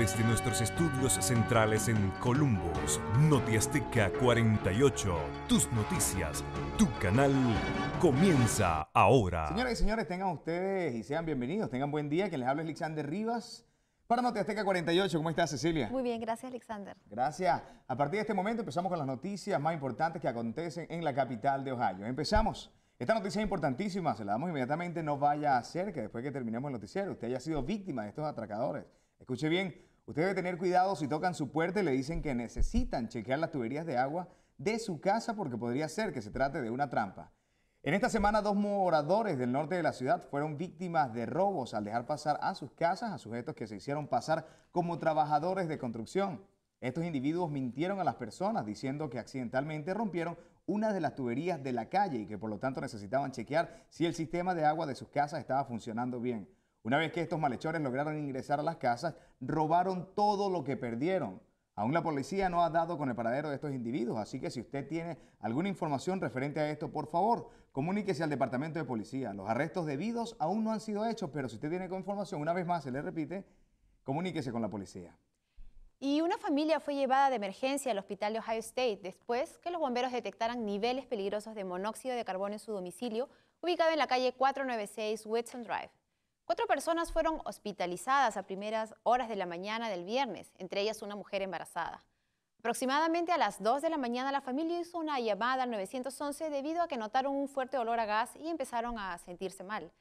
desde nuestros estudios centrales en Columbus, Notiasteca 48. Tus noticias, tu canal comienza ahora. Señoras y señores, tengan ustedes y sean bienvenidos, tengan buen día. que les habla Alexander Rivas. Para Notiasteca 48, ¿cómo estás Cecilia? Muy bien, gracias Alexander. Gracias. A partir de este momento empezamos con las noticias más importantes que acontecen en la capital de Ohio. Empezamos. Esta noticia es importantísima, se la damos inmediatamente, no vaya a ser que después que terminemos el noticiero usted haya sido víctima de estos atracadores. Escuche bien, Usted debe tener cuidado si tocan su puerta y le dicen que necesitan chequear las tuberías de agua de su casa porque podría ser que se trate de una trampa. En esta semana, dos moradores del norte de la ciudad fueron víctimas de robos al dejar pasar a sus casas a sujetos que se hicieron pasar como trabajadores de construcción. Estos individuos mintieron a las personas diciendo que accidentalmente rompieron una de las tuberías de la calle y que por lo tanto necesitaban chequear si el sistema de agua de sus casas estaba funcionando bien. Una vez que estos malhechores lograron ingresar a las casas, robaron todo lo que perdieron. Aún la policía no ha dado con el paradero de estos individuos, así que si usted tiene alguna información referente a esto, por favor, comuníquese al Departamento de Policía. Los arrestos debidos aún no han sido hechos, pero si usted tiene información, una vez más se le repite, comuníquese con la policía. Y una familia fue llevada de emergencia al hospital de Ohio State después que los bomberos detectaran niveles peligrosos de monóxido de carbono en su domicilio, ubicado en la calle 496 Whitson Drive. Cuatro personas fueron hospitalizadas a primeras horas de la mañana del viernes, entre ellas una mujer embarazada. Aproximadamente a las 2 de la mañana la familia hizo una llamada al 911 debido a que notaron un fuerte olor a gas y empezaron a sentirse mal.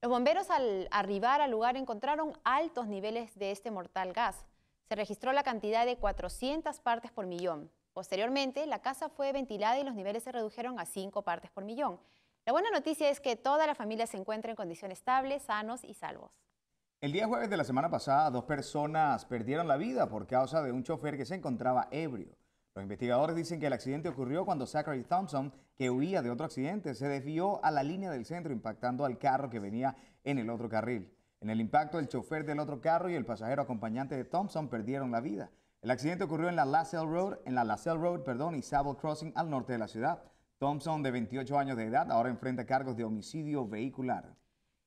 Los bomberos al arribar al lugar encontraron altos niveles de este mortal gas. Se registró la cantidad de 400 partes por millón. Posteriormente, la casa fue ventilada y los niveles se redujeron a 5 partes por millón. La buena noticia es que toda la familia se encuentra en condiciones estables, sanos y salvos. El día jueves de la semana pasada, dos personas perdieron la vida por causa de un chofer que se encontraba ebrio. Los investigadores dicen que el accidente ocurrió cuando Zachary Thompson, que huía de otro accidente, se desvió a la línea del centro impactando al carro que venía en el otro carril. En el impacto, el chofer del otro carro y el pasajero acompañante de Thompson perdieron la vida. El accidente ocurrió en la Lassell Road, en la Road, perdón, y Savile Crossing al norte de la ciudad. Thompson, de 28 años de edad, ahora enfrenta cargos de homicidio vehicular.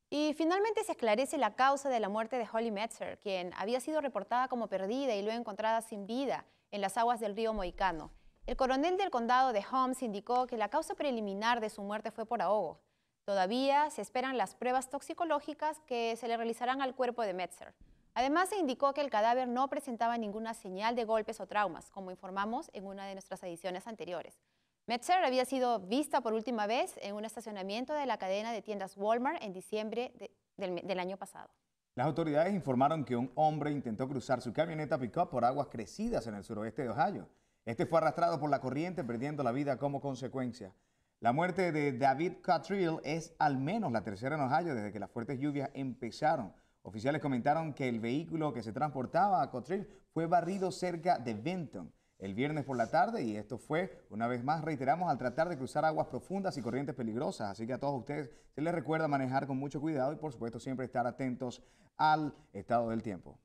Y finalmente se esclarece la causa de la muerte de Holly Metzer, quien había sido reportada como perdida y luego encontrada sin vida en las aguas del río Moicano. El coronel del condado de Holmes indicó que la causa preliminar de su muerte fue por ahogo. Todavía se esperan las pruebas toxicológicas que se le realizarán al cuerpo de Metzer. Además, se indicó que el cadáver no presentaba ninguna señal de golpes o traumas, como informamos en una de nuestras ediciones anteriores. Metzer había sido vista por última vez en un estacionamiento de la cadena de tiendas Walmart en diciembre del, año pasado. Las autoridades informaron que un hombre intentó cruzar su camioneta pickup por aguas crecidas en el suroeste de Ohio. Este fue arrastrado por la corriente, perdiendo la vida como consecuencia. La muerte de David Cottrell es al menos la tercera en Ohio desde que las fuertes lluvias empezaron. Oficiales comentaron que el vehículo que se transportaba a Cottrell fue barrido cerca de Benton el viernes por la tarde y esto fue, una vez más, reiteramos, al tratar de cruzar aguas profundas y corrientes peligrosas. Así que a todos ustedes se les recuerda manejar con mucho cuidado y por supuesto siempre estar atentos al estado del tiempo.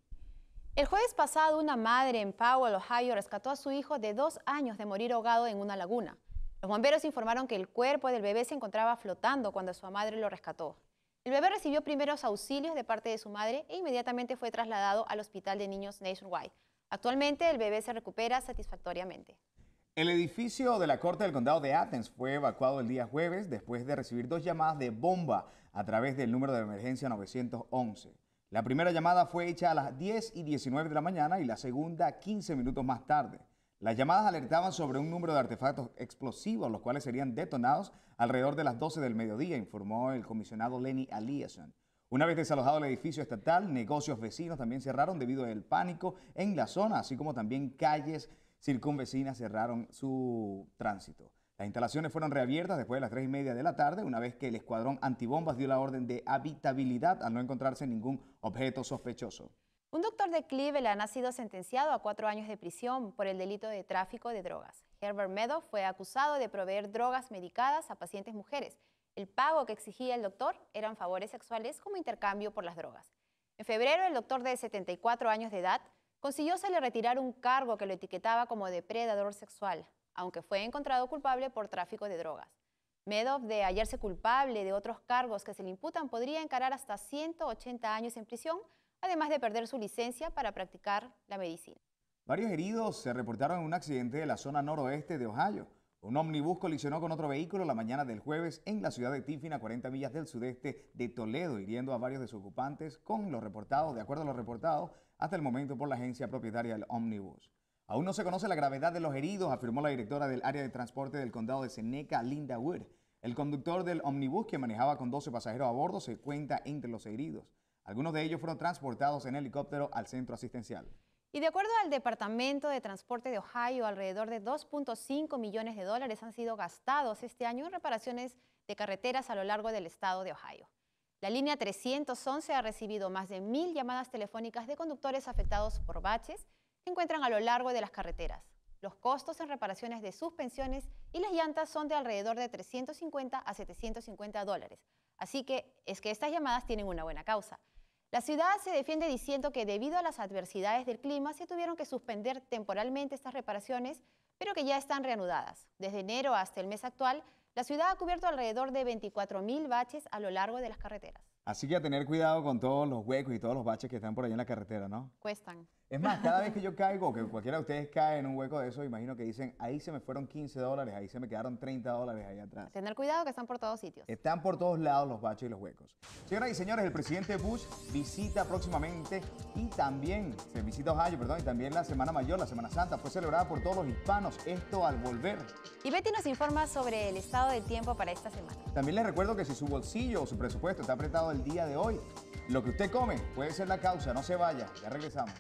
El jueves pasado, una madre en Powell, Ohio, rescató a su hijo de dos años de morir ahogado en una laguna. Los bomberos informaron que el cuerpo del bebé se encontraba flotando cuando su madre lo rescató. El bebé recibió primeros auxilios de parte de su madre e inmediatamente fue trasladado al Hospital de Niños Nationwide, Actualmente el bebé se recupera satisfactoriamente. El edificio de la Corte del Condado de Athens fue evacuado el día jueves después de recibir dos llamadas de bomba a través del número de emergencia 911. La primera llamada fue hecha a las 10 y 19 de la mañana y la segunda 15 minutos más tarde. Las llamadas alertaban sobre un número de artefactos explosivos, los cuales serían detonados alrededor de las 12 del mediodía, informó el comisionado Lenny Aliason. Una vez desalojado el edificio estatal, negocios vecinos también cerraron debido al pánico en la zona, así como también calles circunvecinas cerraron su tránsito. Las instalaciones fueron reabiertas después de las 3 y media de la tarde, una vez que el escuadrón antibombas dio la orden de habitabilidad al no encontrarse ningún objeto sospechoso. Un doctor de Cleveland ha sido sentenciado a cuatro años de prisión por el delito de tráfico de drogas. Herbert Meadow fue acusado de proveer drogas medicadas a pacientes mujeres el pago que exigía el doctor eran favores sexuales como intercambio por las drogas. En febrero, el doctor de 74 años de edad consiguió se le retirar un cargo que lo etiquetaba como depredador sexual, aunque fue encontrado culpable por tráfico de drogas. Medov, de hallarse culpable de otros cargos que se le imputan, podría encarar hasta 180 años en prisión, además de perder su licencia para practicar la medicina. Varios heridos se reportaron en un accidente de la zona noroeste de Ohio. Un ómnibus colisionó con otro vehículo la mañana del jueves en la ciudad de a 40 millas del sudeste de Toledo, hiriendo a varios de sus ocupantes con los reportados, de acuerdo a los reportados hasta el momento por la agencia propietaria del omnibus. Aún no se conoce la gravedad de los heridos, afirmó la directora del área de transporte del condado de Seneca, Linda Wood. El conductor del omnibus, que manejaba con 12 pasajeros a bordo, se cuenta entre los heridos. Algunos de ellos fueron transportados en helicóptero al centro asistencial. Y de acuerdo al Departamento de Transporte de Ohio, alrededor de 2.5 millones de dólares han sido gastados este año en reparaciones de carreteras a lo largo del estado de Ohio. La línea 311 ha recibido más de mil llamadas telefónicas de conductores afectados por baches que encuentran a lo largo de las carreteras. Los costos en reparaciones de suspensiones y las llantas son de alrededor de 350 a 750 dólares. Así que es que estas llamadas tienen una buena causa. La ciudad se defiende diciendo que debido a las adversidades del clima se tuvieron que suspender temporalmente estas reparaciones, pero que ya están reanudadas. Desde enero hasta el mes actual, la ciudad ha cubierto alrededor de 24.000 baches a lo largo de las carreteras. Así que a tener cuidado con todos los huecos y todos los baches que están por ahí en la carretera, ¿no? Cuestan. Es más, cada vez que yo caigo, que cualquiera de ustedes cae en un hueco de eso, imagino que dicen, ahí se me fueron 15 dólares, ahí se me quedaron 30 dólares ahí atrás. tener cuidado que están por todos sitios. Están por todos lados los baches y los huecos. Señoras y señores, el presidente Bush visita próximamente y también, se visita Ohio, perdón, y también la Semana Mayor, la Semana Santa, fue celebrada por todos los hispanos, esto al volver. Y Betty nos informa sobre el estado del tiempo para esta semana. También les recuerdo que si su bolsillo o su presupuesto está apretado día de hoy. Lo que usted come puede ser la causa, no se vaya, ya regresamos.